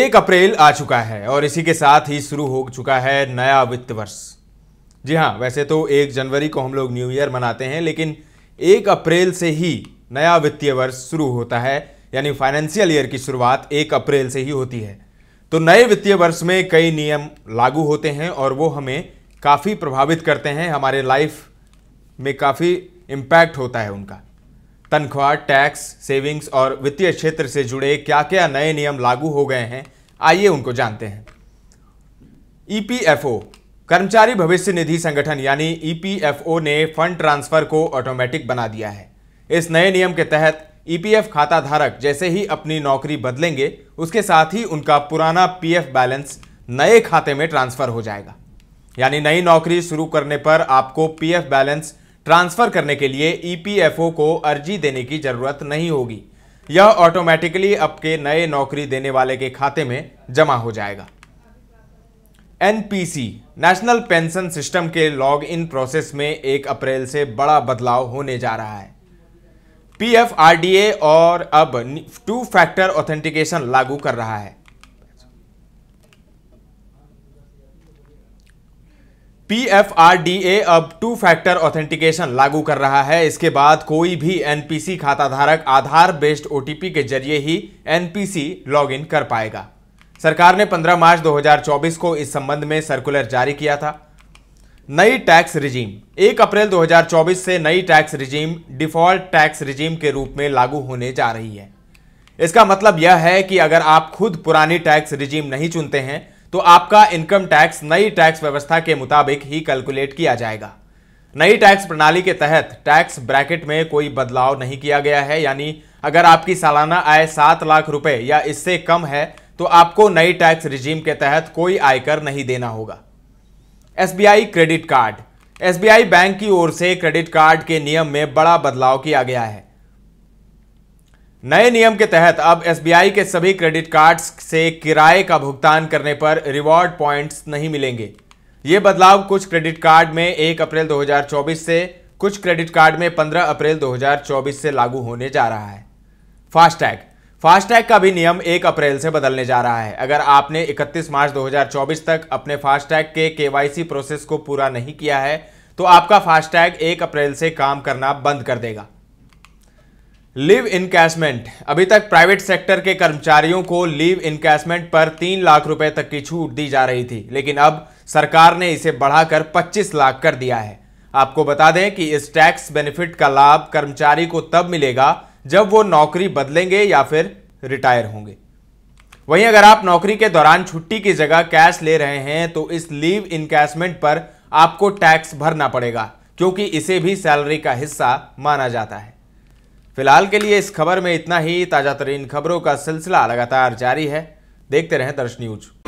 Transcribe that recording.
एक अप्रैल आ चुका है और इसी के साथ ही शुरू हो चुका है नया वित्त वर्ष जी हाँ वैसे तो एक जनवरी को हम लोग न्यू ईयर मनाते हैं लेकिन एक अप्रैल से ही नया वित्तीय वर्ष शुरू होता है यानी फाइनेंशियल ईयर की शुरुआत एक अप्रैल से ही होती है तो नए वित्तीय वर्ष में कई नियम लागू होते हैं और वो हमें काफ़ी प्रभावित करते हैं हमारे लाइफ में काफ़ी इम्पैक्ट होता है उनका तनख्वाह टैक्स सेविंग्स और वित्तीय क्षेत्र से जुड़े क्या क्या नए नियम लागू हो गए हैं आइए उनको जानते हैं ईपीएफओ e कर्मचारी भविष्य निधि संगठन यानी ईपीएफओ e ने फंड ट्रांसफर को ऑटोमेटिक बना दिया है इस नए नियम के तहत ईपीएफ e खाता धारक जैसे ही अपनी नौकरी बदलेंगे उसके साथ ही उनका पुराना पीएफ बैलेंस नए खाते में ट्रांसफर हो जाएगा यानी नई नौकरी शुरू करने पर आपको पीएफ बैलेंस ट्रांसफ़र करने के लिए ईपीएफओ e को अर्जी देने की ज़रूरत नहीं होगी यह ऑटोमेटिकली आपके नए नौकरी देने वाले के खाते में जमा हो जाएगा एनपीसी नेशनल पेंशन सिस्टम के लॉग इन प्रोसेस में एक अप्रैल से बड़ा बदलाव होने जा रहा है पीएफआरडीए और अब टू फैक्टर ऑथेंटिकेशन लागू कर रहा है पीएफआरडीए अब टू फैक्टर ऑथेंटिकेशन लागू कर रहा है इसके बाद कोई भी एनपीसी खाता धारक आधार बेस्ड ओटीपी के जरिए ही एनपीसी लॉगिन कर पाएगा सरकार ने 15 मार्च 2024 को इस संबंध में सर्कुलर जारी किया था नई टैक्स रिजीम 1 अप्रैल 2024 से नई tax regime default tax regime के रूप में लागू होने जा रही है इसका मतलब यह है कि अगर आप खुद पुरानी टैक्स रिजीम नहीं चुनते हैं तो आपका इनकम टैक्स नई टैक्स व्यवस्था के मुताबिक ही कैलकुलेट किया जाएगा नई टैक्स प्रणाली के तहत टैक्स ब्रैकेट में कोई बदलाव नहीं किया गया है यानी अगर आपकी सालाना आय सात लाख रुपए या इससे कम है तो आपको नई टैक्स रिजीम के तहत कोई आयकर नहीं देना होगा SBI credit card SBI bank की ओर से क्रेडिट कार्ड के नियम में बड़ा बदलाव किया गया है नए नियम के तहत अब एसबीआई के सभी क्रेडिट कार्ड्स से किराए का भुगतान करने पर रिवॉर्ड पॉइंट्स नहीं मिलेंगे ये बदलाव कुछ क्रेडिट कार्ड में 1 अप्रैल 2024 से कुछ क्रेडिट कार्ड में 15 अप्रैल 2024 से लागू होने जा रहा है फास्टैग फास्टैग का भी नियम 1 अप्रैल से बदलने जा रहा है अगर आपने 31 मार्च 2024 तक अपने फास्टैग के केवाईसी प्रोसेस को पूरा नहीं किया है तो आपका फास्टैग 1 अप्रैल से काम करना बंद कर देगा लीव इनकैशमेंट अभी तक प्राइवेट सेक्टर के कर्मचारियों को लीव इनकैशमेंट पर तीन लाख रुपए तक की छूट दी जा रही थी लेकिन अब सरकार ने इसे बढ़ाकर 25 लाख कर दिया है आपको बता दें कि इस टैक्स बेनिफिट का लाभ कर्मचारी को तब मिलेगा जब वो नौकरी बदलेंगे या फिर रिटायर होंगे वहीं अगर आप नौकरी के दौरान छुट्टी की जगह कैश ले रहे हैं तो इस लीव इनकैशमेंट पर आपको टैक्स भरना पड़ेगा क्योंकि इसे भी सैलरी का हिस्सा माना जाता है फिलहाल के लिए इस खबर में इतना ही ताज़ा तरीन खबरों का सिलसिला लगातार जारी है देखते रहें दर्श न्यूज़